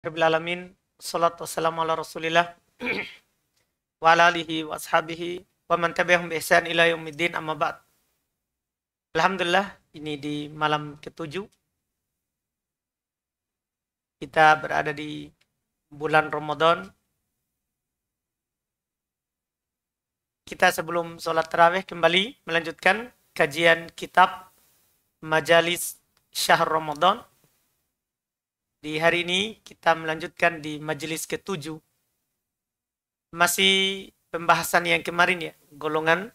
Alamin Salatu wassalamu ala rasulillah Wa ala alihi wa ashabihi Wa man tabi'ahum bi ihsan ila yaumiddin amma ba'd Alhamdulillah ini di malam ketujuh Kita berada di bulan Ramadan Kita sebelum sholat terawih kembali melanjutkan kajian kitab Majalis Syahr Ramadan di hari ini kita melanjutkan di majelis ketujuh Masih pembahasan yang kemarin ya, golongan,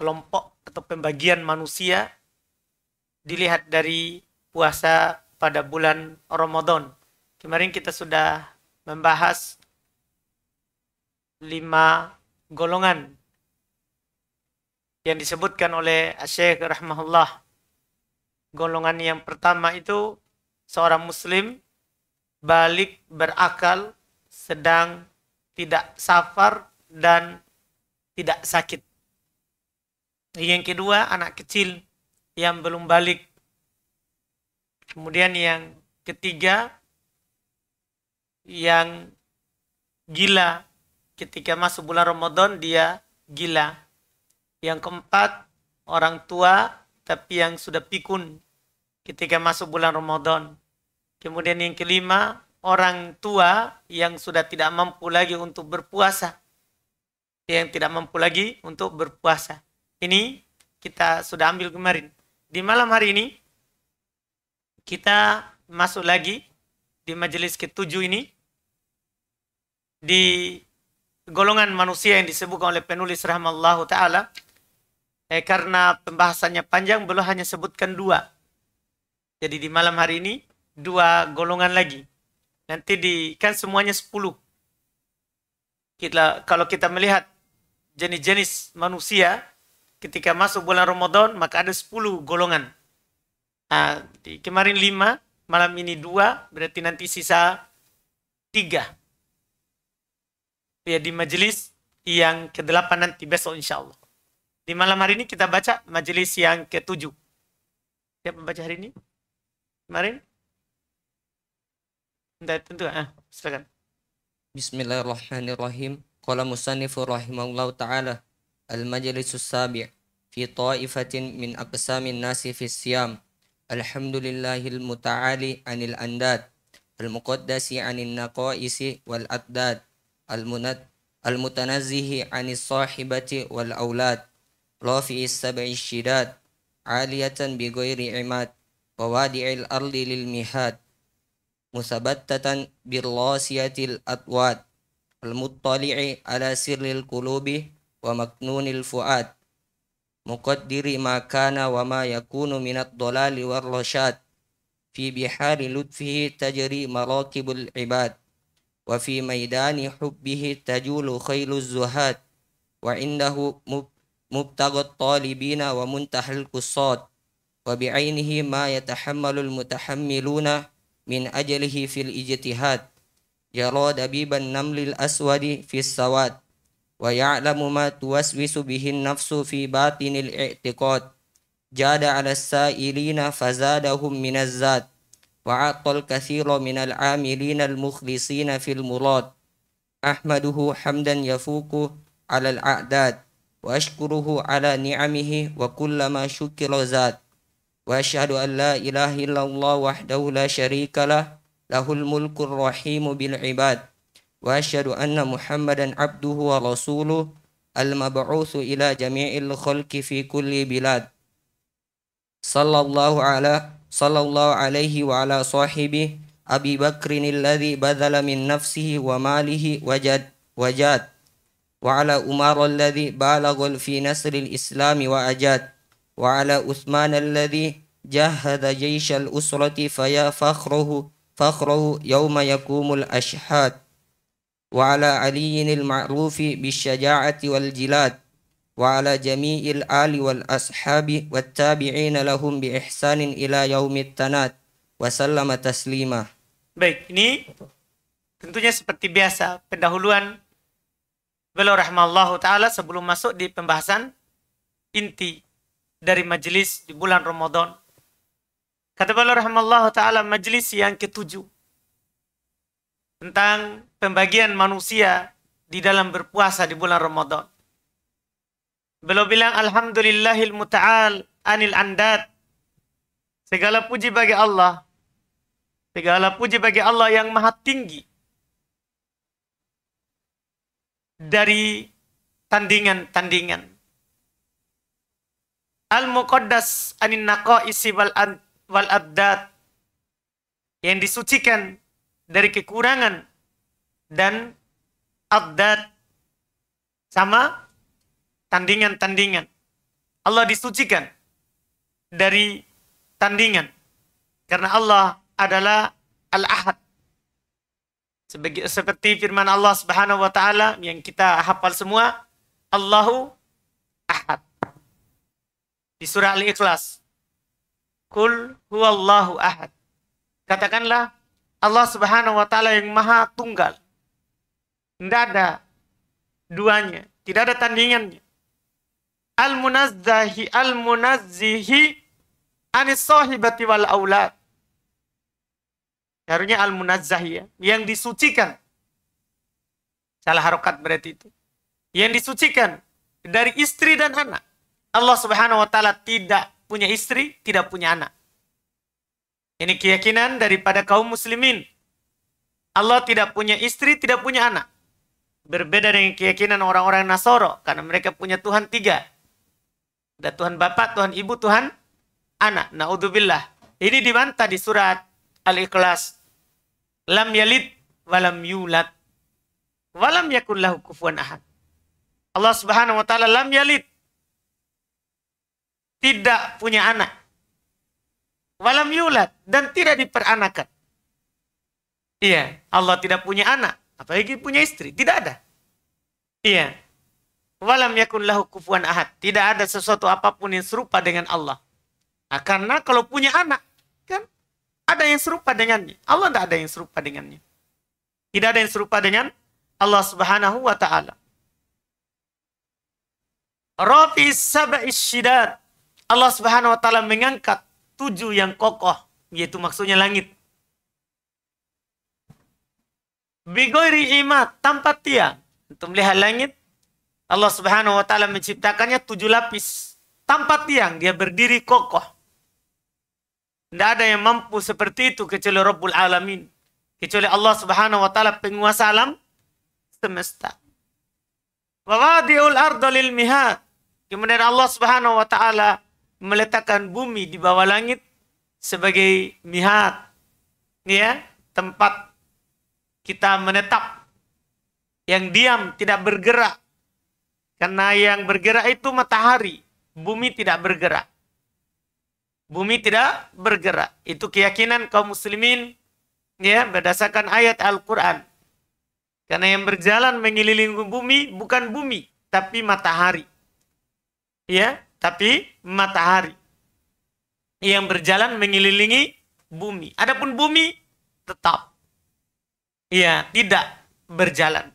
kelompok atau pembagian manusia dilihat dari puasa pada bulan Ramadan. Kemarin kita sudah membahas lima golongan yang disebutkan oleh Syekh rahmahullah. Golongan yang pertama itu seorang muslim balik berakal sedang tidak safar dan tidak sakit. Yang kedua, anak kecil yang belum balik. Kemudian yang ketiga, yang gila. Ketika masuk bulan Ramadan, dia gila. Yang keempat, orang tua tapi yang sudah pikun ketika masuk bulan Ramadan. Kemudian yang kelima, orang tua yang sudah tidak mampu lagi untuk berpuasa. Yang tidak mampu lagi untuk berpuasa. Ini kita sudah ambil kemarin. Di malam hari ini, kita masuk lagi di majelis ketujuh ini. Di golongan manusia yang disebutkan oleh penulis rahmatullah ta'ala. Eh, karena pembahasannya panjang, belum hanya sebutkan dua jadi di malam hari ini dua golongan lagi. Nanti di kan semuanya sepuluh Kita kalau kita melihat jenis-jenis manusia ketika masuk bulan Ramadan maka ada sepuluh golongan. Nah, di, kemarin 5, malam ini 2, berarti nanti sisa 3. Ya di majelis yang ke-8 nanti besok insya Allah. Di malam hari ini kita baca majelis yang ke-7. Siapa membaca hari ini? kemarin Entah tentu ah, silakan. Bismillahirrahmanirrahim. Qala musannifu rahimahullahu ta'ala Al-majlisus sabi' fi ta'ifatin min aqsamin nasi fi siyam. Alhamdulillahil muta'ali anil andad. Al-muqaddasi anil naqaisi wal addad. Al-munad المتنزه عن الصاحبة والأولاد رافع السبع الشداد عالية بغير عماد ووادع الأرض للمحاد مثبتة بالراسية الأطوات المطلع على سر القلوب ومكنون الفؤاد مقدر ما كان وما يكون من الضلال والرشاد في بحار لطفه تجري مراكب العباد وفي ميدان حبه تجول خيل الزهاد وعنده مبتغى الطالبين ومنتهى القصاد وبعينه ما يتحمل المتحملون من أجله في الاجتهاد يرى دبيب النمل الأسود في السواد ويعلم ما توسوس به النفس في باطن الاعتقاد جاد على السائلين فزادهم من الزاد وعطى الكثير من العاملين المخلصين في المراد أحمده حمدا يفوق على الأعداد وأشكره على نعمه وكلما شكر زاد وأشهد أن لا إله إلا الله وحده لا شريك له له الملك الرحيم بالعباد وأشهد أن محمدا عبده ورسوله المبعوث إلى جميع الخلق في كل بلاد صلى الله على صلى الله عليه وعلى صاحبه أبي بكر الذي بذل من نفسه وماله وجد وجاد وعلى أمار الذي بالغ في نسر الإسلام وأجاد وعلى عثمان الذي جهد جيش الأسرة فيا فخره فخره يوم يقوم الأشحاد وعلى علي المعروف بالشجاعة والجلاد وعلى جميع الآل والأصحاب والتابعين لهم بإحسان إلى يوم التناد وسلم تسليما Baik, ini tentunya seperti biasa pendahuluan beliau rahmallahu taala sebelum masuk di pembahasan inti dari majelis di bulan Ramadan. Kata beliau rahmallahu taala majelis yang ketujuh tentang pembagian manusia di dalam berpuasa di bulan Ramadan. Beliau bilang alhamdulillahil muta'al anil andad. Segala puji bagi Allah. Segala puji bagi Allah yang maha tinggi dari tandingan-tandingan al-muqaddas anin naqaisi wal ad, wal adat yang disucikan dari kekurangan dan adat sama tandingan-tandingan. Allah disucikan dari tandingan karena Allah adalah Al-Ahad. seperti firman Allah Subhanahu wa taala yang kita hafal semua, Allahu di surah Al-Ikhlas. Kul huwallahu ahad. Katakanlah Allah subhanahu wa ta'ala yang maha tunggal. Tidak ada duanya. Tidak ada tandingannya. Al-munazzahi al-munazzihi anis sahibati wal aulad. Harusnya al-munazzahi ya. Yang disucikan. Salah harokat berarti itu. Yang disucikan dari istri dan anak. Allah Subhanahu wa taala tidak punya istri, tidak punya anak. Ini keyakinan daripada kaum muslimin. Allah tidak punya istri, tidak punya anak. Berbeda dengan keyakinan orang-orang Nasoro karena mereka punya Tuhan tiga. Ada Tuhan Bapak, Tuhan Ibu, Tuhan anak. Naudzubillah. Ini dibantah di surat Al-Ikhlas. Lam yalid walam yulad walam yakun kufuan ahad. Allah Subhanahu wa taala lam yalid tidak punya anak. Walam yulat dan tidak diperanakan. Iya, Allah tidak punya anak, apalagi punya istri, tidak ada. Iya. Walam yakun lahu kufuan ahad. Tidak ada sesuatu apapun yang serupa dengan Allah. Nah, karena kalau punya anak, kan ada yang serupa dengannya. Allah tidak ada yang serupa dengannya. Tidak ada yang serupa dengan Allah Subhanahu wa taala. Rafi sabi syidat Allah Subhanahu wa taala mengangkat tujuh yang kokoh, yaitu maksudnya langit. Bigoiri imat, tanpa tiang. Untuk melihat langit, Allah Subhanahu wa taala menciptakannya tujuh lapis. Tanpa tiang, dia berdiri kokoh. Tidak ada yang mampu seperti itu kecuali Rabbul Alamin. Kecuali Allah Subhanahu wa taala penguasa alam semesta. wa ardo lil mihad. Kemudian Allah Subhanahu wa taala meletakkan bumi di bawah langit sebagai mihat, ya tempat kita menetap yang diam tidak bergerak karena yang bergerak itu matahari bumi tidak bergerak bumi tidak bergerak itu keyakinan kaum muslimin ya berdasarkan ayat Al-Qur'an karena yang berjalan mengelilingi bumi bukan bumi tapi matahari ya tapi matahari yang berjalan mengelilingi bumi. Adapun bumi tetap ya tidak berjalan.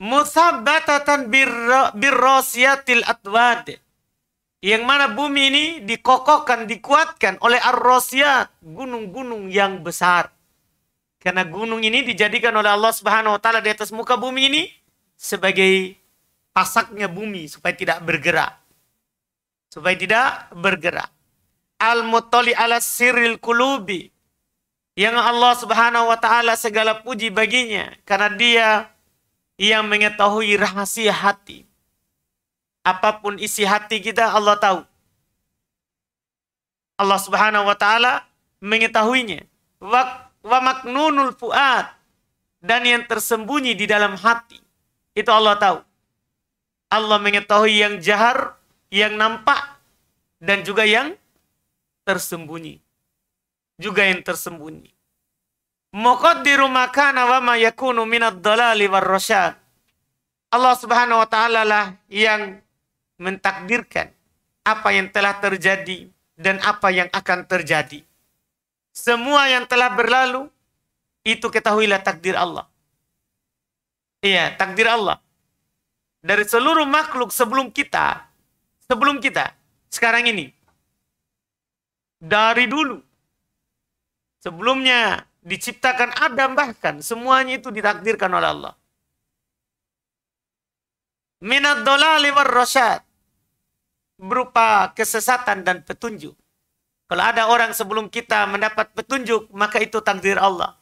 Musabbatatan birrosiyatil atwad. Yang mana bumi ini dikokokkan, dikuatkan oleh arrosiyat, gunung-gunung yang besar. Karena gunung ini dijadikan oleh Allah Subhanahu wa taala di atas muka bumi ini sebagai pasaknya bumi supaya tidak bergerak. Supaya tidak bergerak. al mutali ala siril kulubi. Yang Allah subhanahu wa ta'ala segala puji baginya. Karena dia yang mengetahui rahasia hati. Apapun isi hati kita Allah tahu. Allah subhanahu wa ta'ala mengetahuinya. Wa, wa maknunul fuad. Dan yang tersembunyi di dalam hati. Itu Allah tahu. Allah mengetahui yang jahar, yang nampak, dan juga yang tersembunyi. Juga yang tersembunyi. Muqaddiru makana wa ma yakunu minad dalali war rasyad. Allah Subhanahu wa taala lah yang mentakdirkan apa yang telah terjadi dan apa yang akan terjadi. Semua yang telah berlalu itu ketahuilah takdir Allah. Iya, takdir Allah dari seluruh makhluk sebelum kita, sebelum kita, sekarang ini. Dari dulu. Sebelumnya diciptakan Adam bahkan semuanya itu ditakdirkan oleh Allah. Minat liwar rosyad Berupa kesesatan dan petunjuk. Kalau ada orang sebelum kita mendapat petunjuk, maka itu takdir Allah.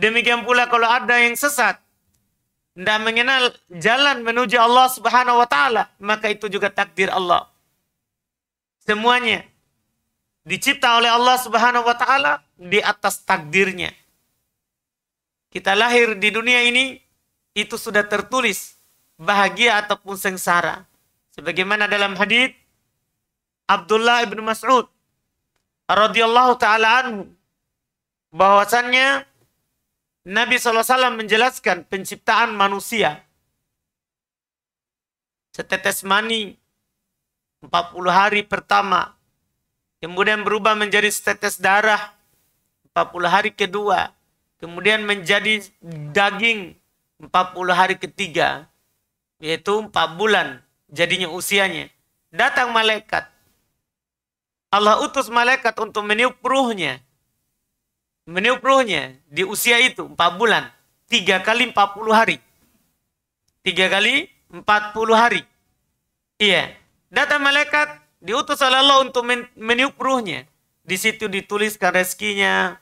Demikian pula kalau ada yang sesat, tidak mengenal jalan menuju Allah Subhanahu wa taala, maka itu juga takdir Allah. Semuanya dicipta oleh Allah Subhanahu wa taala di atas takdirnya. Kita lahir di dunia ini itu sudah tertulis bahagia ataupun sengsara. Sebagaimana dalam hadis Abdullah bin Mas'ud radhiyallahu taala anhu bahwasannya Nabi SAW menjelaskan penciptaan manusia. Setetes mani 40 hari pertama. Kemudian berubah menjadi setetes darah 40 hari kedua. Kemudian menjadi daging 40 hari ketiga. Yaitu 4 bulan jadinya usianya. Datang malaikat. Allah utus malaikat untuk meniup ruhnya meniup ruhnya di usia itu 4 bulan. 3 kali 40 hari. 3 kali 40 hari. Iya. Datang malaikat diutus oleh Allah untuk meniup ruhnya. Di situ dituliskan rezekinya.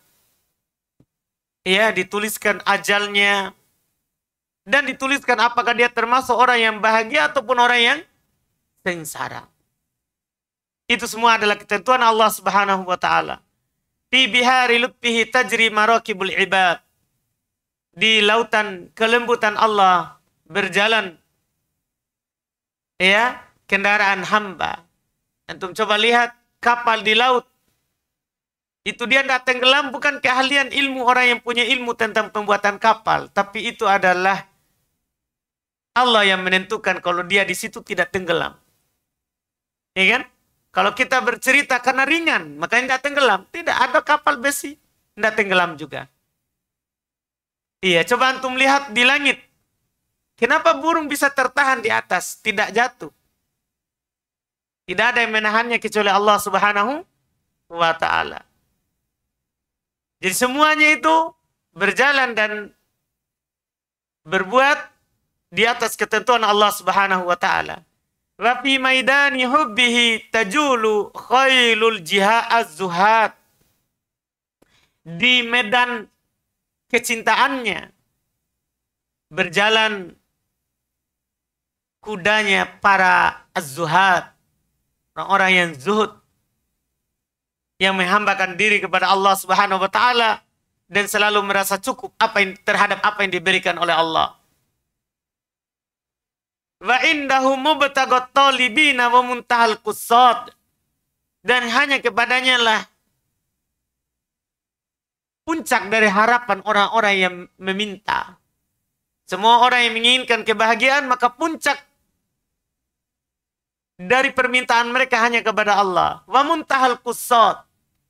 iya dituliskan ajalnya. Dan dituliskan apakah dia termasuk orang yang bahagia ataupun orang yang sengsara. Itu semua adalah ketentuan Allah Subhanahu wa taala. Fi bihari lutfihi tajri marakibul ibad. Di lautan kelembutan Allah berjalan ya kendaraan hamba. Antum coba lihat kapal di laut. Itu dia tidak tenggelam bukan keahlian ilmu orang yang punya ilmu tentang pembuatan kapal. Tapi itu adalah Allah yang menentukan kalau dia di situ tidak tenggelam. Ya kan? Kalau kita bercerita karena ringan, makanya tidak tenggelam. Tidak ada kapal besi, tidak tenggelam juga. Iya, coba antum lihat di langit. Kenapa burung bisa tertahan di atas, tidak jatuh? Tidak ada yang menahannya kecuali Allah Subhanahu wa taala. Jadi semuanya itu berjalan dan berbuat di atas ketentuan Allah Subhanahu wa taala. Lafi maidani hubbihi tajulu khailul jiha az Zuhad Di medan kecintaannya berjalan kudanya para az zuhad Orang-orang yang zuhud. Yang menghambakan diri kepada Allah subhanahu wa ta'ala. Dan selalu merasa cukup apa yang, terhadap apa yang diberikan oleh Allah. Wa indahu mubtagot talibina wa muntahal kusod. Dan hanya kepadanya lah puncak dari harapan orang-orang yang meminta. Semua orang yang menginginkan kebahagiaan maka puncak dari permintaan mereka hanya kepada Allah. Wa muntahal kusod.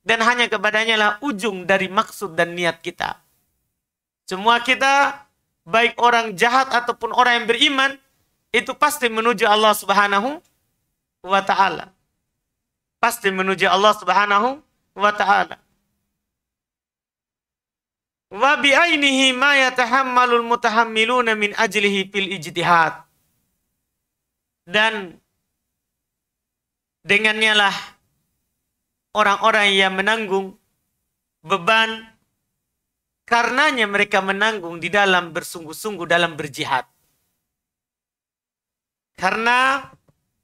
Dan hanya kepadanya lah ujung dari maksud dan niat kita. Semua kita, baik orang jahat ataupun orang yang beriman, itu pasti menuju Allah Subhanahu wa taala. Pasti menuju Allah Subhanahu wa taala. Wa bi'ainihi ma yatahammalul mutahammiluna min ajlihi fil ijtihad. Dan dengannya lah orang-orang yang menanggung beban karenanya mereka menanggung di dalam bersungguh-sungguh dalam berjihad. Karena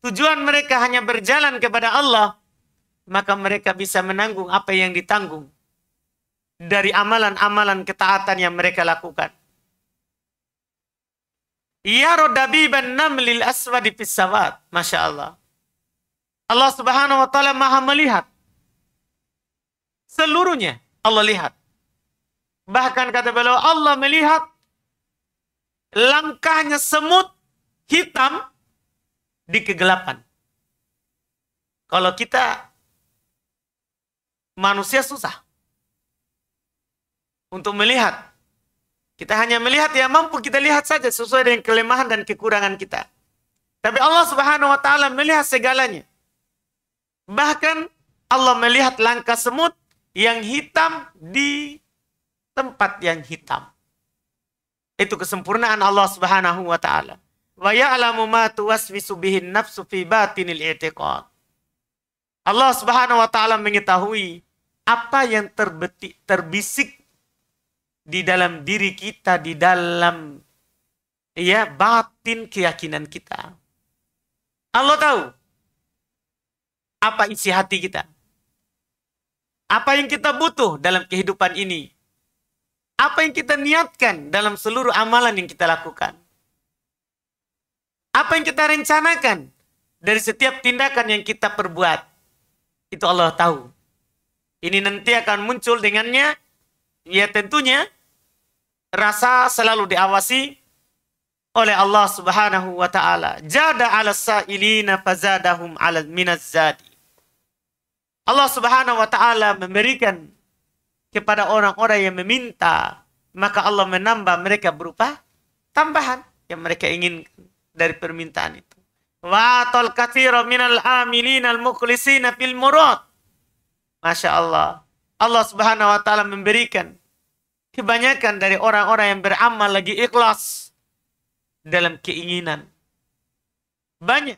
tujuan mereka hanya berjalan kepada Allah, maka mereka bisa menanggung apa yang ditanggung dari amalan-amalan ketaatan yang mereka lakukan. Ya lil aswa di pisawat. Masya Allah. Allah subhanahu wa ta'ala maha melihat. Seluruhnya Allah lihat. Bahkan kata beliau Allah melihat langkahnya semut hitam di kegelapan. Kalau kita manusia susah untuk melihat. Kita hanya melihat yang mampu kita lihat saja sesuai dengan kelemahan dan kekurangan kita. Tapi Allah Subhanahu wa taala melihat segalanya. Bahkan Allah melihat langkah semut yang hitam di tempat yang hitam. Itu kesempurnaan Allah Subhanahu wa taala. Wa ma tuwaswisu bihin nafsu batinil i'tiqad. Allah Subhanahu wa taala mengetahui apa yang terbetik terbisik di dalam diri kita di dalam ya batin keyakinan kita. Allah tahu apa isi hati kita. Apa yang kita butuh dalam kehidupan ini. Apa yang kita niatkan dalam seluruh amalan yang kita lakukan. Apa yang kita rencanakan dari setiap tindakan yang kita perbuat. Itu Allah tahu. Ini nanti akan muncul dengannya, ya tentunya rasa selalu diawasi oleh Allah Subhanahu wa taala. Jada ala sa'ilina fazadahum 'ala minaz Allah Subhanahu wa taala memberikan kepada orang-orang yang meminta, maka Allah menambah mereka berupa tambahan yang mereka inginkan dari permintaan itu. Wa atal katsira minal amilin al mukhlisina fil murad. Masya Allah. Allah subhanahu wa ta'ala memberikan kebanyakan dari orang-orang yang beramal lagi ikhlas dalam keinginan. Banyak.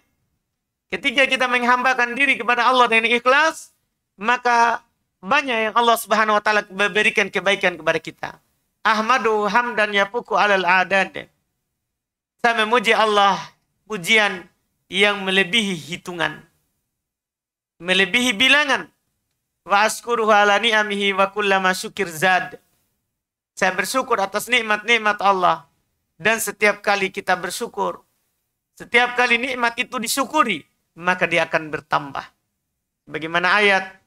Ketika kita menghambakan diri kepada Allah dengan ikhlas, maka banyak yang Allah Subhanahu wa taala memberikan kebaikan kepada kita. Ahmadu hamdan yapuku alal adad. Saya memuji Allah pujian yang melebihi hitungan. Melebihi bilangan. Wa askuruhu ala ni'amihi wa kullama syukir zad. Saya bersyukur atas nikmat-nikmat Allah. Dan setiap kali kita bersyukur, setiap kali nikmat itu disyukuri, maka dia akan bertambah. Bagaimana ayat?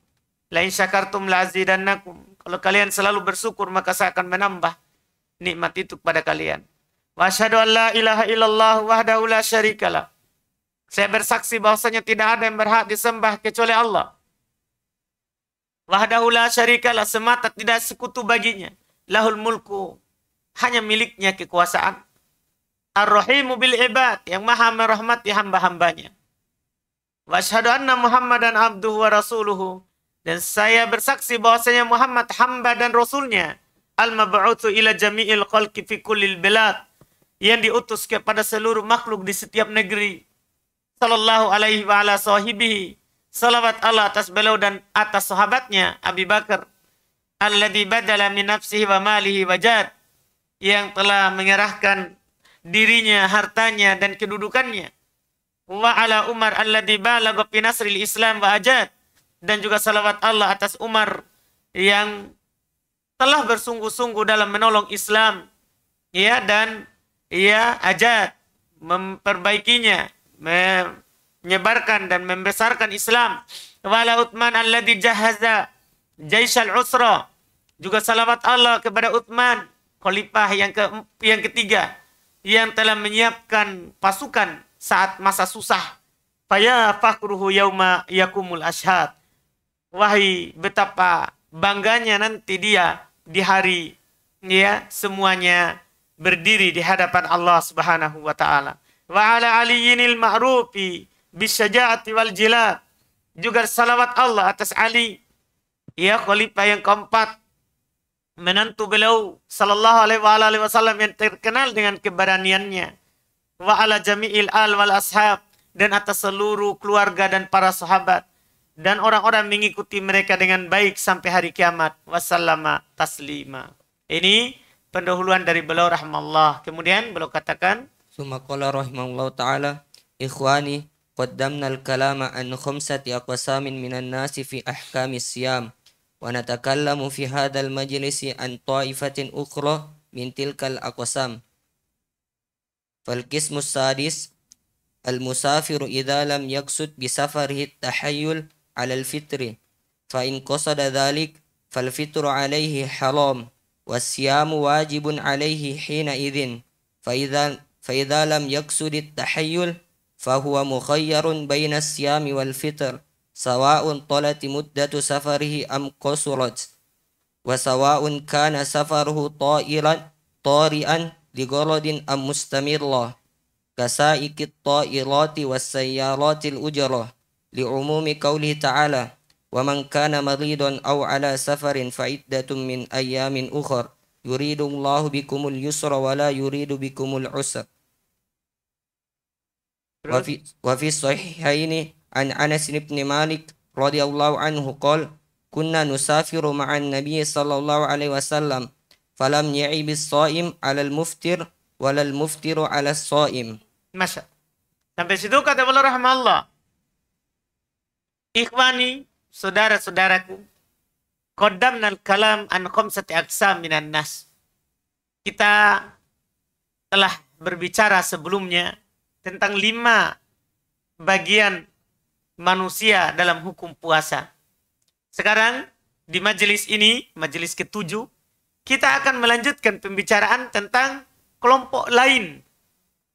Lain syakartum lazidannakum. Kalau kalian selalu bersyukur, maka saya akan menambah nikmat itu kepada kalian. Wa asyhadu an la ilaha illallah wahdahu la syarikalah. Saya bersaksi bahwasanya tidak ada yang berhak disembah kecuali Allah. Wahdahu la syarikalah semata tidak sekutu baginya. Lahul mulku hanya miliknya kekuasaan. Ar-Rahimu bil ibad yang maha merahmati hamba-hambanya. Wa asyhadu anna Muhammadan abduhu wa rasuluhu dan saya bersaksi bahwasanya Muhammad hamba dan rasulnya al-mab'utsu ila jami'il qalqi fi kullil bilad yang diutus kepada seluruh makhluk di setiap negeri. Sallallahu alaihi wa ala sahibihi. Salawat Allah atas beliau dan atas sahabatnya Abi Bakar. Alladhi badala min nafsihi wa malihi wa jad. Yang telah menyerahkan dirinya, hartanya, dan kedudukannya. Wa ala Umar alladhi balagha fi Islam wa ajad. Dan juga salawat Allah atas Umar yang telah bersungguh-sungguh dalam menolong Islam ya dan ia ajar memperbaikinya, menyebarkan dan membesarkan Islam. Wala Uthman alladhi jahaza Jaisal usra. Juga salawat Allah kepada Uthman, khalifah yang ke yang ketiga yang telah menyiapkan pasukan saat masa susah. Faya fakruhu yauma yakumul ashad. Wahai betapa bangganya nanti dia di hari ya semuanya berdiri di hadapan Allah Subhanahu wa taala. Wa ala aliyinil ma'rufi bisyaja'ati wal jilad. Juga salawat Allah atas Ali. ya khalifah yang keempat menantu beliau sallallahu alaihi wasallam yang terkenal dengan keberaniannya. Wa ala jami'il al wal ashab dan atas seluruh keluarga dan para sahabat dan orang-orang mengikuti mereka dengan baik sampai hari kiamat. Wassalamu taslima. Ini pendahuluan dari beliau rahmallah. Kemudian beliau katakan Sumakola rahmallahu ta'ala Ikhwani qaddamna al-kalama an khamsati aqsamin minan nas fi ahkami siyam wa natakallamu fi hadzal al-majlisi an ta'ifatin ukhra min tilka al-aqsam فالقسم السادس المسافر إذا لم يقصد بسفره التحيل على الفطر فإن قصد ذلك فالفطر عليه حرام والصيام واجب عليه حينئذ فإذا, فإذا لم يقصد التحيل فهو مخير بين الصيام والفطر سواء طلت مدة سفره أم قصرت وسواء كان سفره طائلا طارئا لغرض أم مستمرا كسائق الطائرات والسيارات الأجرة لعموم قوله تعالى ومن كان مريضا أو على سفر فعدة من أيام أخر يريد الله بكم اليسر ولا يريد بكم العسر وفي, وفي الصحيحين عن أنس بن مالك رضي الله عنه قال كنا نسافر مع النبي صلى الله عليه وسلم فلم يعيب الصائم على المفطر ولا المفطر على الصائم Masya. Sampai situ رحمه الله إخواني saudara-saudaraku, kodam qaddamnal kalam an khamsati aqsam minan nas. Kita telah berbicara sebelumnya tentang lima bagian manusia dalam hukum puasa. Sekarang di majelis ini, majelis ketujuh, kita akan melanjutkan pembicaraan tentang kelompok lain,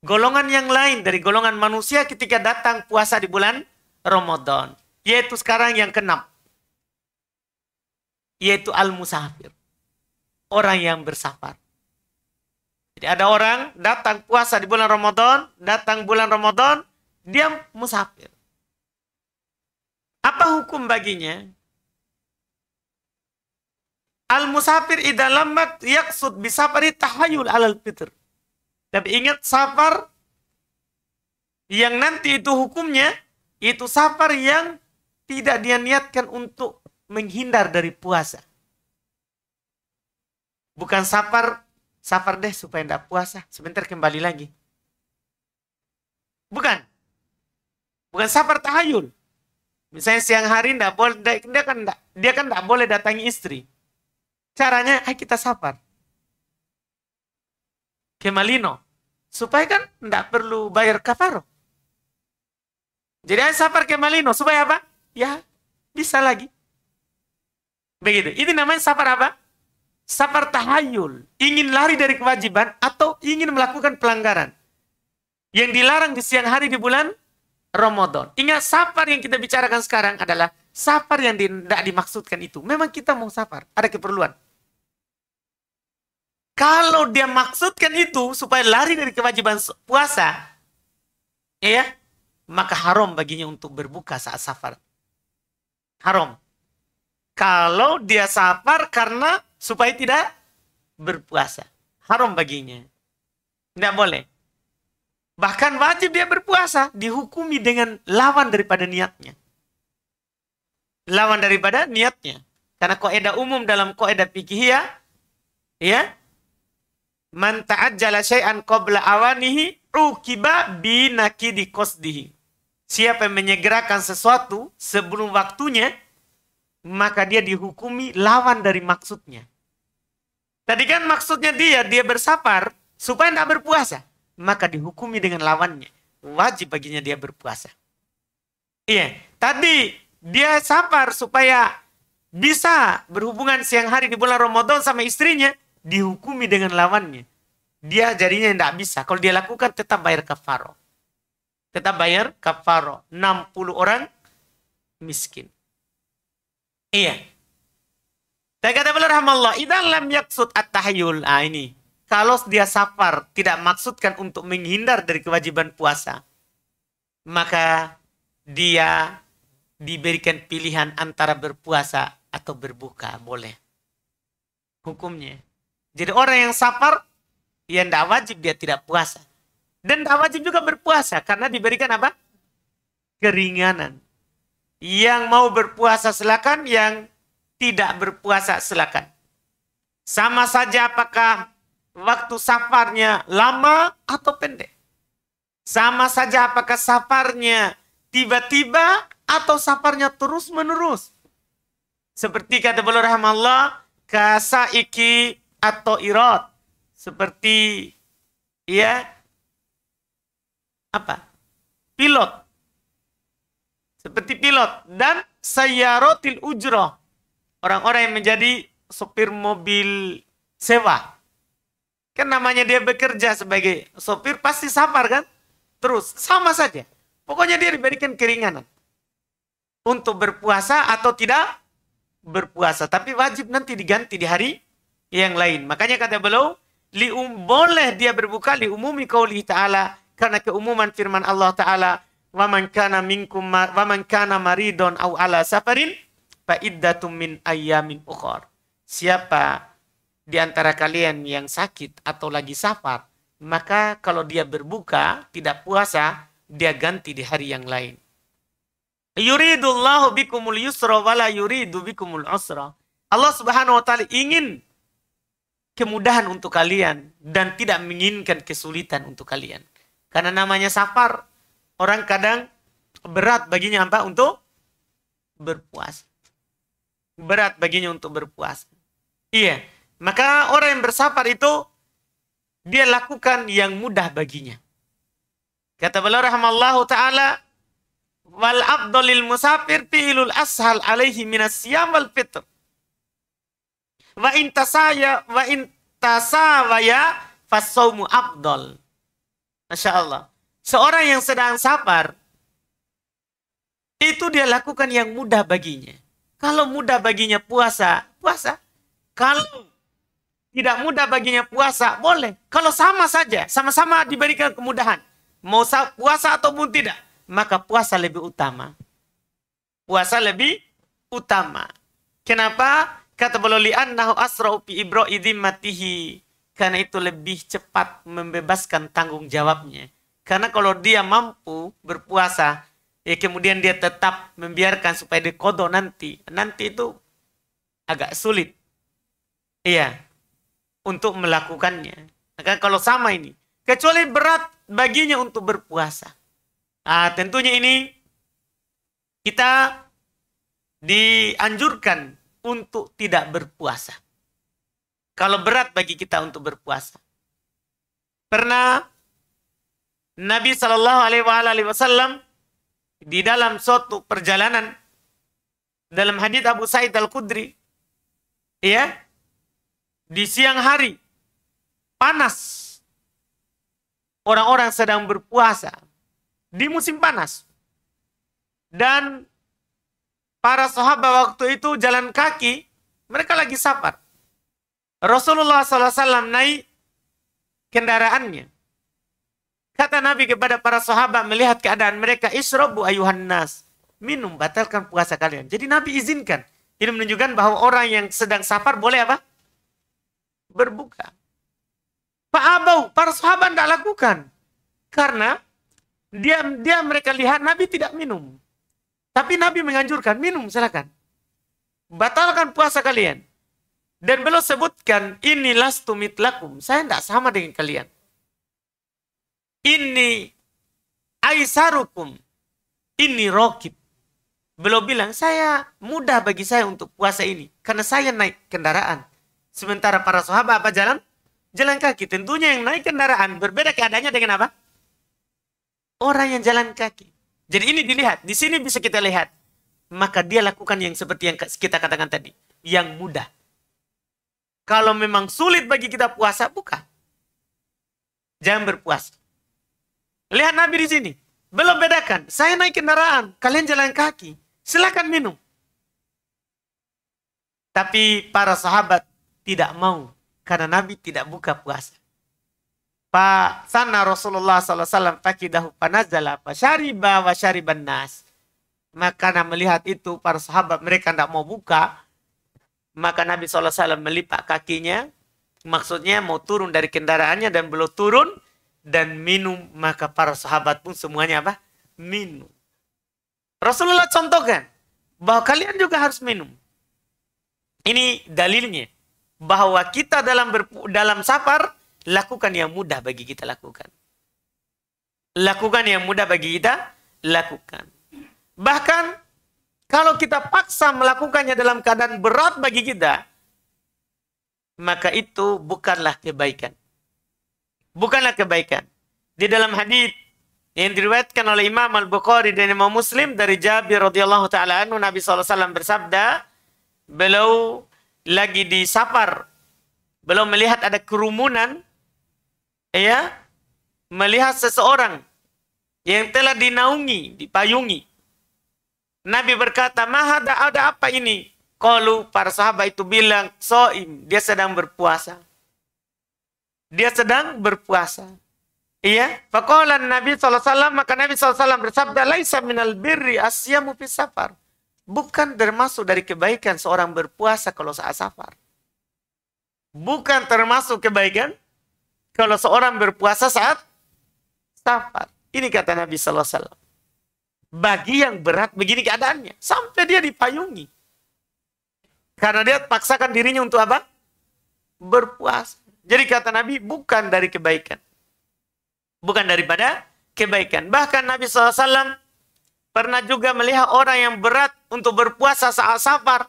golongan yang lain dari golongan manusia ketika datang puasa di bulan Ramadan. Yaitu sekarang yang keenam. Yaitu al-musafir. Orang yang bersafar. Jadi ada orang datang puasa di bulan Ramadan, datang bulan Ramadan, dia musafir. Apa hukum baginya? Al-musafir idalamat bisa bisafari tahayul alal fitr. Tapi ingat safar yang nanti itu hukumnya, itu safar yang tidak dia niatkan untuk menghindar dari puasa. Bukan safar, safar deh supaya tidak puasa. Sebentar kembali lagi. Bukan. Bukan safar tahayul. Misalnya siang hari tidak boleh, dia kan tidak, dia kan tidak boleh datangi istri. Caranya, ayo kita safar. kemalino Supaya kan tidak perlu bayar kafaro. Jadi ayo safar ke Supaya apa? ya bisa lagi. Begitu. Ini namanya safar apa? Safar tahayul. Ingin lari dari kewajiban atau ingin melakukan pelanggaran. Yang dilarang di siang hari di bulan Ramadan. Ingat safar yang kita bicarakan sekarang adalah safar yang tidak dimaksudkan itu. Memang kita mau safar, ada keperluan. Kalau dia maksudkan itu supaya lari dari kewajiban puasa, ya, maka haram baginya untuk berbuka saat safar haram. Kalau dia safar karena supaya tidak berpuasa. Haram baginya. Tidak boleh. Bahkan wajib dia berpuasa. Dihukumi dengan lawan daripada niatnya. Lawan daripada niatnya. Karena koedah umum dalam koedah pikihiyah. Ya. ya, Man ta'ajjala syai'an qabla awanihi ukiba binakidi qasdihi. Siapa yang menyegerakan sesuatu sebelum waktunya, maka dia dihukumi lawan dari maksudnya. Tadi kan maksudnya dia, dia bersafar supaya tidak berpuasa. Maka dihukumi dengan lawannya. Wajib baginya dia berpuasa. Iya, tadi dia sabar supaya bisa berhubungan siang hari di bulan Ramadan sama istrinya, dihukumi dengan lawannya. Dia jadinya tidak bisa. Kalau dia lakukan tetap bayar kafaroh tetap bayar kafaro 60 orang miskin. Iya. Dan kata beliau Allah. idan lam yaksud at tahayul. Ah ini. Kalau dia safar, tidak maksudkan untuk menghindar dari kewajiban puasa. Maka dia diberikan pilihan antara berpuasa atau berbuka. Boleh. Hukumnya. Jadi orang yang safar, yang tidak wajib dia tidak puasa. Dan tak wajib juga berpuasa karena diberikan apa? Keringanan. Yang mau berpuasa silakan, yang tidak berpuasa silakan. Sama saja apakah waktu safarnya lama atau pendek. Sama saja apakah safarnya tiba-tiba atau safarnya terus-menerus. Seperti kata beliau rahmallah, kasa iki atau irot. Seperti ya apa? Pilot. Seperti pilot dan sayarotil ujroh. Orang-orang yang menjadi sopir mobil sewa. Kan namanya dia bekerja sebagai sopir pasti samar kan? Terus sama saja. Pokoknya dia diberikan keringanan. Untuk berpuasa atau tidak berpuasa. Tapi wajib nanti diganti di hari yang lain. Makanya kata beliau, lium boleh dia berbuka liumumi kauli ta'ala karena keumuman firman Allah taala waman kana minkum waman kana maridon au ala safarin fa iddatum min ayyamin ukhor. Siapa di antara kalian yang sakit atau lagi safar, maka kalau dia berbuka, tidak puasa, dia ganti di hari yang lain. Yuridullahu bikumul yusra wala yuridu bikumul usra. Allah Subhanahu wa taala ingin kemudahan untuk kalian dan tidak menginginkan kesulitan untuk kalian. Karena namanya safar, orang kadang berat baginya apa untuk berpuasa. Berat baginya untuk berpuasa. Iya, maka orang yang bersafar itu dia lakukan yang mudah baginya. Kata beliau rahimallahu taala, wal abdulil musafir fi'ilul ashal alaihi minas siyam wal fitr. Wa intasaya wa intasawaya fasawmu abdul. Masya Allah. Seorang yang sedang safar, itu dia lakukan yang mudah baginya. Kalau mudah baginya puasa, puasa. Kalau tidak mudah baginya puasa, boleh. Kalau sama saja, sama-sama diberikan kemudahan. Mau puasa ataupun tidak, maka puasa lebih utama. Puasa lebih utama. Kenapa? Kata beliau li'annahu asra'u fi ibra'i matihi karena itu lebih cepat membebaskan tanggung jawabnya. Karena kalau dia mampu berpuasa, ya kemudian dia tetap membiarkan supaya dikodo nanti. Nanti itu agak sulit. Iya, untuk melakukannya. Maka kalau sama ini, kecuali berat baginya untuk berpuasa. Nah, tentunya ini kita dianjurkan untuk tidak berpuasa kalau berat bagi kita untuk berpuasa. Pernah Nabi Shallallahu Alaihi Wasallam di dalam suatu perjalanan dalam hadits Abu Said Al Khudri, ya di siang hari panas orang-orang sedang berpuasa di musim panas dan para sahabat waktu itu jalan kaki mereka lagi safar Rasulullah SAW naik kendaraannya. Kata Nabi kepada para sahabat melihat keadaan mereka, Isrobu ayuhan nas. Minum, batalkan puasa kalian. Jadi Nabi izinkan. Ini menunjukkan bahwa orang yang sedang safar boleh apa? Berbuka. Pak Abu para sahabat tidak lakukan. Karena dia, dia mereka lihat Nabi tidak minum. Tapi Nabi menganjurkan, minum silakan. Batalkan puasa kalian. Dan beliau sebutkan, inilah stumit lakum. Saya tidak sama dengan kalian. Ini aisarukum. Ini rokib. Beliau bilang, saya mudah bagi saya untuk puasa ini. Karena saya naik kendaraan. Sementara para sahabat apa jalan? Jalan kaki. Tentunya yang naik kendaraan berbeda keadaannya dengan apa? Orang yang jalan kaki. Jadi ini dilihat. Di sini bisa kita lihat. Maka dia lakukan yang seperti yang kita katakan tadi. Yang mudah kalau memang sulit bagi kita puasa, buka. Jangan berpuasa. Lihat Nabi di sini. Belum bedakan. Saya naik kendaraan, kalian jalan kaki. Silahkan minum. Tapi para sahabat tidak mau karena Nabi tidak buka puasa. Pak sana Rasulullah SAW fakidahu panazala fasyariba wa syariban nas. Maka melihat itu para sahabat mereka tidak mau buka. Maka Nabi SAW melipat kakinya, maksudnya mau turun dari kendaraannya dan belum turun, dan minum, maka para sahabat pun semuanya apa? Minum. Rasulullah contohkan, bahwa kalian juga harus minum. Ini dalilnya, bahwa kita dalam berpu dalam safar, lakukan yang mudah bagi kita lakukan. Lakukan yang mudah bagi kita lakukan. Bahkan kalau kita paksa melakukannya dalam keadaan berat bagi kita, maka itu bukanlah kebaikan. Bukanlah kebaikan. Di dalam hadis yang diriwayatkan oleh Imam Al-Bukhari dan Imam Muslim dari Jabir radhiyallahu taala anhu Nabi SAW bersabda, beliau lagi di safar, beliau melihat ada kerumunan ya, melihat seseorang yang telah dinaungi, dipayungi Nabi berkata, mahada ada apa ini? Kalau para sahabat itu bilang, soim, dia sedang berpuasa. Dia sedang berpuasa. Iya, fakolan Nabi SAW, maka Nabi SAW bersabda, laisa minal birri asyamu safar. Bukan termasuk dari kebaikan seorang berpuasa kalau saat safar. Bukan termasuk kebaikan kalau seorang berpuasa saat safar. Ini kata Nabi SAW bagi yang berat begini keadaannya sampai dia dipayungi karena dia paksakan dirinya untuk apa berpuasa jadi kata Nabi bukan dari kebaikan bukan daripada kebaikan bahkan Nabi SAW pernah juga melihat orang yang berat untuk berpuasa saat safar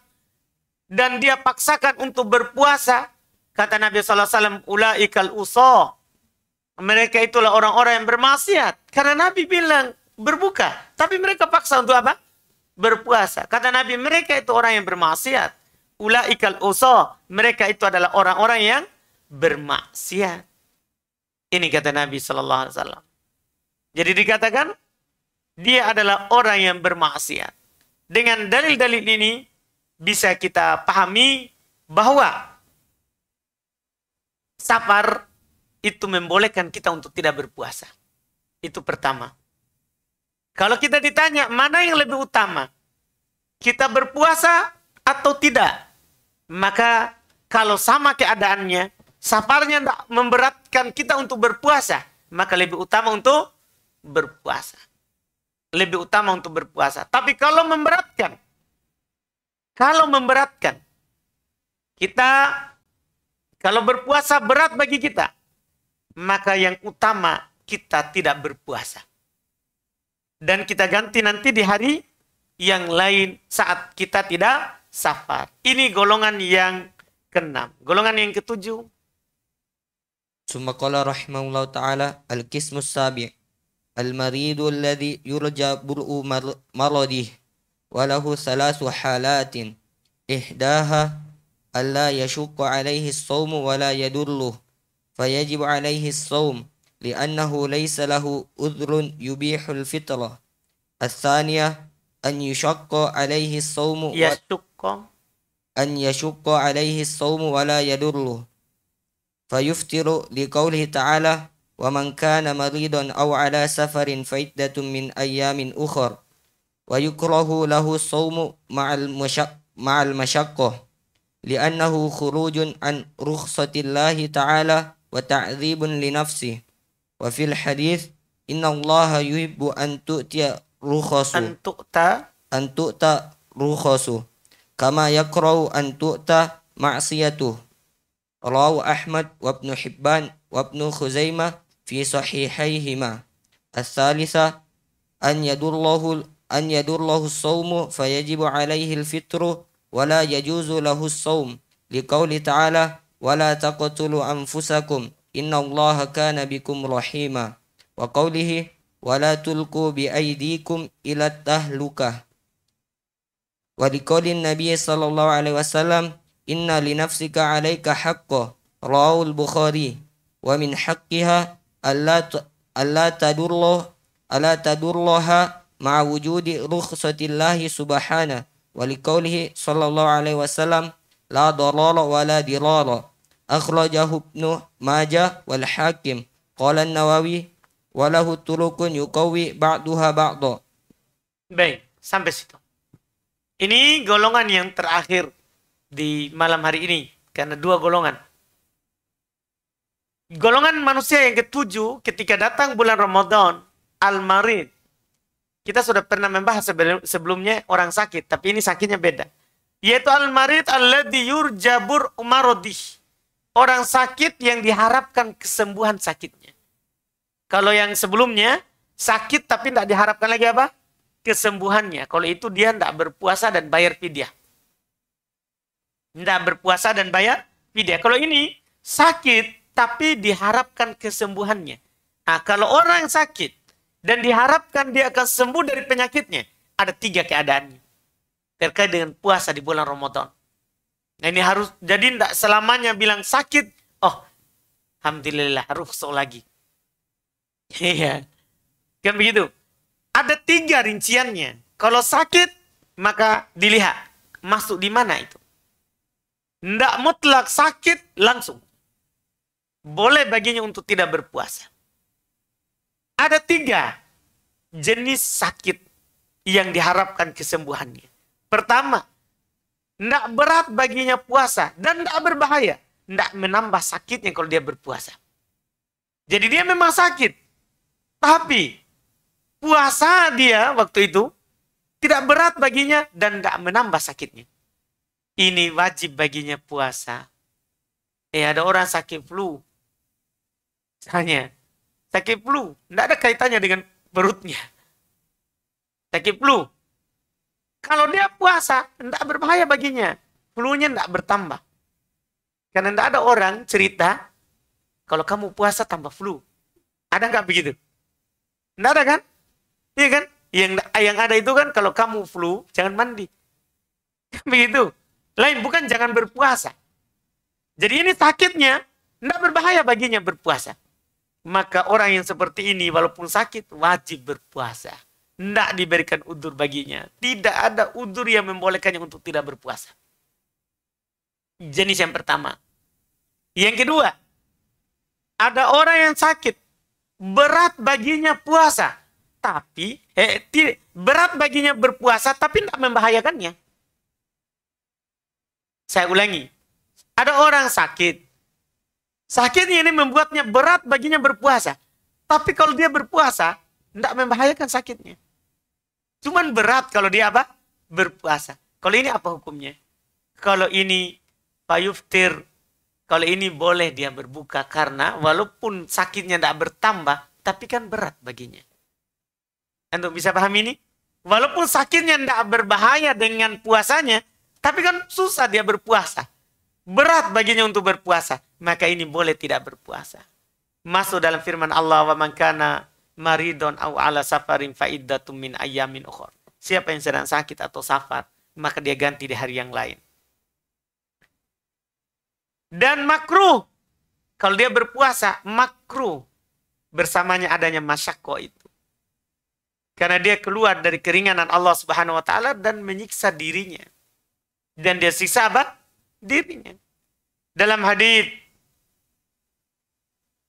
dan dia paksakan untuk berpuasa kata Nabi SAW ikal uso mereka itulah orang-orang yang bermaksiat. Karena Nabi bilang, berbuka. Tapi mereka paksa untuk apa? Berpuasa. Kata Nabi, mereka itu orang yang bermaksiat. Ula ikal uso. Mereka itu adalah orang-orang yang bermaksiat. Ini kata Nabi Sallallahu Alaihi Wasallam. Jadi dikatakan, dia adalah orang yang bermaksiat. Dengan dalil-dalil ini, bisa kita pahami bahwa safar itu membolehkan kita untuk tidak berpuasa. Itu pertama. Kalau kita ditanya mana yang lebih utama? Kita berpuasa atau tidak? Maka kalau sama keadaannya, safarnya tidak memberatkan kita untuk berpuasa, maka lebih utama untuk berpuasa. Lebih utama untuk berpuasa. Tapi kalau memberatkan, kalau memberatkan, kita kalau berpuasa berat bagi kita, maka yang utama kita tidak berpuasa dan kita ganti nanti di hari yang lain saat kita tidak safar. Ini golongan yang keenam. Golongan yang ketujuh. Summa qala rahimahullah ta'ala al-kismus sabi' al-maridu alladhi yurja bur'u maradih walahu salasu halatin ihdaha alla yashukku alaihi as-sawmu wa la fayajibu alaihi as-sawmu لأنه ليس له أذر يبيح الفطرة الثانية أن يشق عليه الصوم يشق و... أن يشق عليه الصوم ولا يضره فيفطر لقوله تعالى ومن كان مريضا أو على سفر فعدة من أيام أخر ويكره له الصوم مع المشق مع المشقة لأنه خروج عن رخصة الله تعالى وتعذيب لنفسه وفي الحديث إن الله يحب أن تؤتي رخصه أن تؤتى أن تؤتى رخصه كما يكره أن تؤتى معصيته رواه أحمد وابن حبان وابن خزيمة في صحيحيهما الثالثة أن الله أن الله الصوم فيجب عليه الفطر ولا يجوز له الصوم لقول تعالى ولا تقتلوا أنفسكم إن الله كان بكم رحيما وقوله ولا تلقوا بأيديكم إلى التهلكة ولقول النبي صلى الله عليه وسلم إن لنفسك عليك حقا رواه البخاري ومن حقها ألا ألا تدر ألا تدرها مع وجود رخصة الله سبحانه ولقوله صلى الله عليه وسلم لا ضرار ولا ضرار akhrajahu ibnu majah wal hakim qala nawawi walahu turukun yukawi ba'duha baik sampai situ ini golongan yang terakhir di malam hari ini karena dua golongan golongan manusia yang ketujuh ketika datang bulan Ramadan al-marid kita sudah pernah membahas sebelumnya orang sakit tapi ini sakitnya beda yaitu al-marid alladhi yurjabur umarodih Orang sakit yang diharapkan kesembuhan sakitnya. Kalau yang sebelumnya, sakit tapi tidak diharapkan lagi apa? Kesembuhannya. Kalau itu dia tidak berpuasa dan bayar fidyah. Tidak berpuasa dan bayar fidyah. Kalau ini, sakit tapi diharapkan kesembuhannya. Nah, kalau orang yang sakit dan diharapkan dia akan sembuh dari penyakitnya, ada tiga keadaannya terkait dengan puasa di bulan Ramadan. Nah ini harus jadi tidak selamanya bilang sakit. Oh, alhamdulillah rukhsah lagi. Iya. kan begitu. Ada tiga rinciannya. Kalau sakit maka dilihat masuk di mana itu. Tidak mutlak sakit langsung. Boleh baginya untuk tidak berpuasa. Ada tiga jenis sakit yang diharapkan kesembuhannya. Pertama, tidak berat baginya puasa dan tidak berbahaya. Tidak menambah sakitnya kalau dia berpuasa. Jadi dia memang sakit. Tapi puasa dia waktu itu tidak berat baginya dan tidak menambah sakitnya. Ini wajib baginya puasa. Eh ada orang sakit flu. Misalnya. Sakit flu. Tidak ada kaitannya dengan perutnya. Sakit flu. Kalau dia puasa, tidak berbahaya baginya. Flu-nya tidak bertambah. Karena tidak ada orang cerita, kalau kamu puasa tambah flu. Ada nggak begitu? Tidak ada kan? Iya kan? Yang, yang ada itu kan kalau kamu flu, jangan mandi. Begitu. Lain bukan jangan berpuasa. Jadi ini sakitnya, tidak berbahaya baginya berpuasa. Maka orang yang seperti ini walaupun sakit wajib berpuasa. Tidak diberikan udur baginya. Tidak ada udur yang membolehkannya untuk tidak berpuasa. Jenis yang pertama. Yang kedua, ada orang yang sakit. Berat baginya puasa. Tapi, eh, berat baginya berpuasa tapi tidak membahayakannya. Saya ulangi. Ada orang sakit. Sakitnya ini membuatnya berat baginya berpuasa. Tapi kalau dia berpuasa, tidak membahayakan sakitnya. Cuman berat kalau dia apa? Berpuasa. Kalau ini apa hukumnya? Kalau ini payuftir, kalau ini boleh dia berbuka karena walaupun sakitnya tidak bertambah, tapi kan berat baginya. Untuk bisa paham ini? Walaupun sakitnya tidak berbahaya dengan puasanya, tapi kan susah dia berpuasa. Berat baginya untuk berpuasa. Maka ini boleh tidak berpuasa. Masuk dalam firman Allah, wa mankana maridon au ala safarin faiddatum min ayamin ukhor. Siapa yang sedang sakit atau safar, maka dia ganti di hari yang lain. Dan makruh. Kalau dia berpuasa, makruh. Bersamanya adanya masyakko itu. Karena dia keluar dari keringanan Allah subhanahu wa ta'ala dan menyiksa dirinya. Dan dia siksa apa? Dirinya. Dalam hadis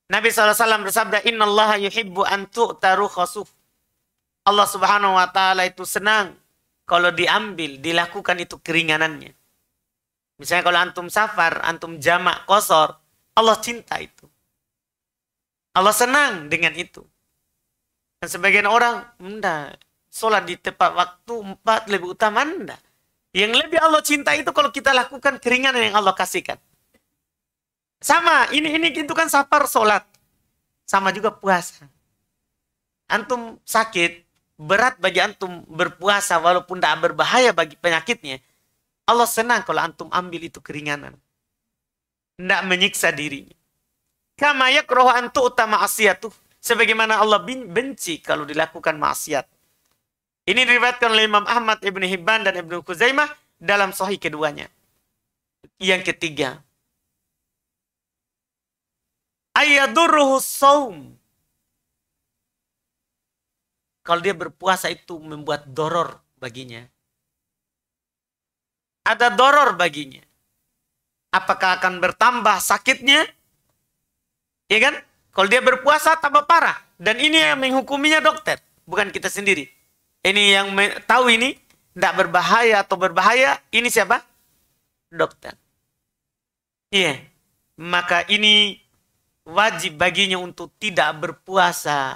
Nabi SAW bersabda, Inna Allah yuhibbu antu taruh khasuf. Allah Subhanahu Wa Ta'ala itu senang kalau diambil, dilakukan itu keringanannya. Misalnya kalau antum safar, antum jamak kosor, Allah cinta itu. Allah senang dengan itu. Dan sebagian orang, enggak, sholat di tepat waktu, empat lebih utama, enggak. Yang lebih Allah cinta itu kalau kita lakukan keringanan yang Allah kasihkan. Sama, ini ini itu kan safar sholat. Sama juga puasa. Antum sakit, berat bagi antum berpuasa walaupun tidak berbahaya bagi penyakitnya. Allah senang kalau antum ambil itu keringanan. Tidak menyiksa dirinya. Kama yakrohu antu utama asiyatuh. Sebagaimana Allah benci kalau dilakukan maksiat. Ini diriwayatkan oleh Imam Ahmad, Ibn Hibban, dan Ibn Khuzaimah dalam sahih keduanya. Yang ketiga, ayadurruhu saum. Kalau dia berpuasa itu membuat doror baginya. Ada doror baginya. Apakah akan bertambah sakitnya? Ya kan? Kalau dia berpuasa tambah parah. Dan ini yang menghukuminya dokter. Bukan kita sendiri. Ini yang tahu ini. Tidak berbahaya atau berbahaya. Ini siapa? Dokter. Iya. Maka ini wajib baginya untuk tidak berpuasa.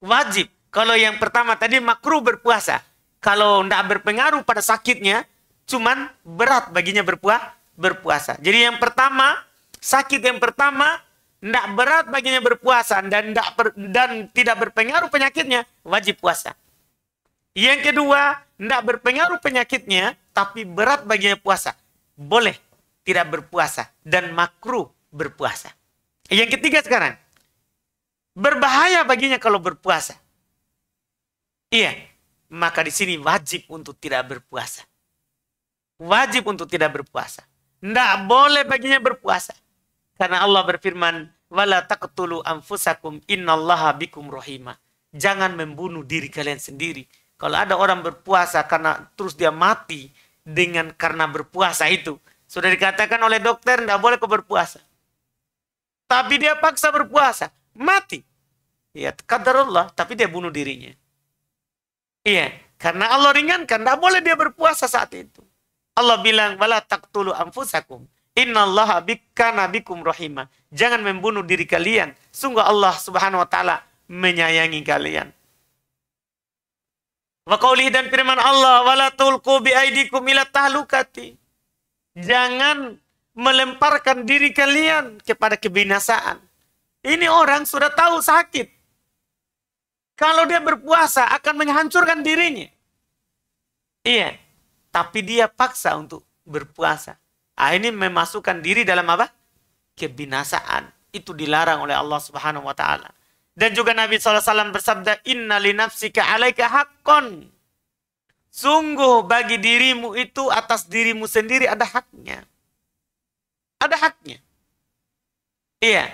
Wajib. Kalau yang pertama tadi makruh berpuasa. Kalau tidak berpengaruh pada sakitnya, cuman berat baginya berpuasa. berpuasa. Jadi yang pertama, sakit yang pertama, tidak berat baginya berpuasa dan tidak ber, dan tidak berpengaruh penyakitnya, wajib puasa. Yang kedua, tidak berpengaruh penyakitnya, tapi berat baginya puasa. Boleh tidak berpuasa dan makruh berpuasa. Eh, yang ketiga sekarang. Berbahaya baginya kalau berpuasa. Iya, maka di sini wajib untuk tidak berpuasa. Wajib untuk tidak berpuasa. Tidak boleh baginya berpuasa. Karena Allah berfirman, "Wala taqtulu anfusakum innallaha bikum rohima Jangan membunuh diri kalian sendiri. Kalau ada orang berpuasa karena terus dia mati dengan karena berpuasa itu, sudah dikatakan oleh dokter tidak boleh kau berpuasa. Tapi dia paksa berpuasa. Mati. Ya, Allah Tapi dia bunuh dirinya. Iya. Karena Allah ringankan. Tidak boleh dia berpuasa saat itu. Allah bilang, Wala taktulu anfusakum. Innallaha bikka nabikum rahimah. Jangan membunuh diri kalian. Sungguh Allah subhanahu wa ta'ala menyayangi kalian. Wa qaulih dan firman Allah wala tulku bi aidikum ila tahlukati. Jangan melemparkan diri kalian kepada kebinasaan. Ini orang sudah tahu sakit. Kalau dia berpuasa akan menghancurkan dirinya. Iya, tapi dia paksa untuk berpuasa. Ah, ini memasukkan diri dalam apa? Kebinasaan. Itu dilarang oleh Allah Subhanahu wa taala. Dan juga Nabi SAW bersabda, Inna li nafsika alaika Sungguh bagi dirimu itu atas dirimu sendiri ada haknya. Ada haknya. Iya.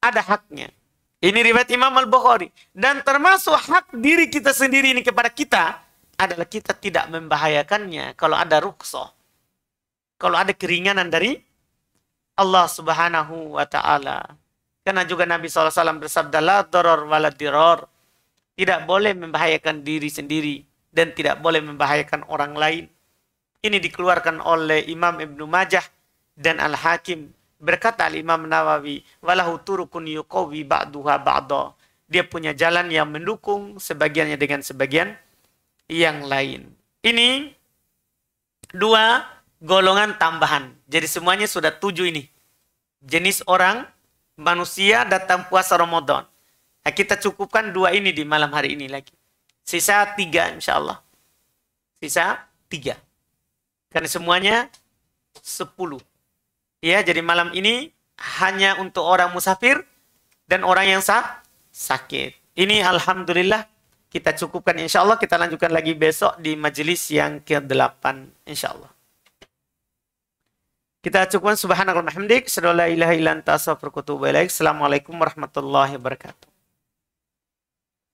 Ada haknya. Ini riwayat Imam Al-Bukhari. Dan termasuk hak diri kita sendiri ini kepada kita adalah kita tidak membahayakannya kalau ada rukshoh. Kalau ada keringanan dari Allah subhanahu wa ta'ala. Karena juga Nabi SAW bersabda, La doror waladiror. Tidak boleh membahayakan diri sendiri dan tidak boleh membahayakan orang lain. Ini dikeluarkan oleh Imam Ibnu Majah dan Al-Hakim. Berkata Al-Imam Nawawi, walahu turukun yuqawi ba'duha ba'da. Dia punya jalan yang mendukung sebagiannya dengan sebagian yang lain. Ini dua golongan tambahan. Jadi semuanya sudah tujuh ini. Jenis orang, manusia datang puasa Ramadan. Nah, kita cukupkan dua ini di malam hari ini lagi. Sisa tiga insya Allah. Sisa tiga. Karena semuanya sepuluh. Ya, jadi malam ini hanya untuk orang musafir dan orang yang sah, sakit. Ini alhamdulillah kita cukupkan insya Allah kita lanjutkan lagi besok di majelis yang ke-8 insya Allah. Kita cukupkan subhanakallahumma hamdik, syadallah ilaha illa anta astaghfiruka wa atubu Assalamualaikum warahmatullahi wabarakatuh.